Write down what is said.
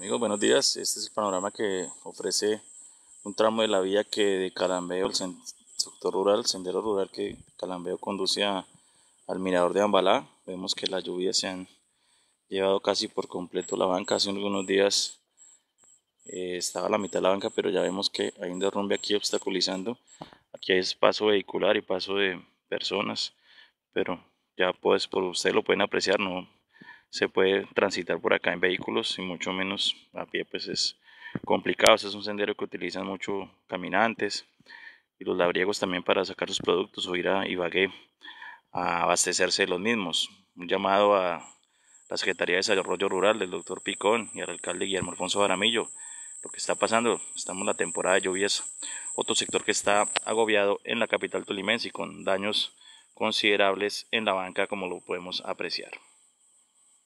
Amigos, buenos días. Este es el panorama que ofrece un tramo de la vía que de Calambeo, el sector rural, sendero rural que Calambeo conduce al mirador de Ambalá. Vemos que las lluvias se han llevado casi por completo la banca. Hace algunos días eh, estaba a la mitad de la banca, pero ya vemos que hay un derrumbe aquí obstaculizando. Aquí hay paso vehicular y paso de personas, pero ya pues por ustedes lo pueden apreciar, no se puede transitar por acá en vehículos y mucho menos a pie pues es complicado. es un sendero que utilizan mucho caminantes y los labriegos también para sacar sus productos o ir a Ibagué a abastecerse de los mismos. Un llamado a la Secretaría de Desarrollo Rural del doctor Picón y al alcalde Guillermo Alfonso Jaramillo. Lo que está pasando, estamos en la temporada de lluvias, otro sector que está agobiado en la capital tolimense y con daños considerables en la banca como lo podemos apreciar.